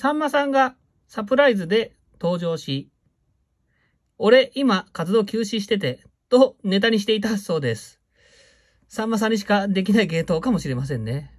さんまさんがサプライズで登場し、俺今活動休止してて、とネタにしていたそうです。さんまさんにしかできない芸当かもしれませんね。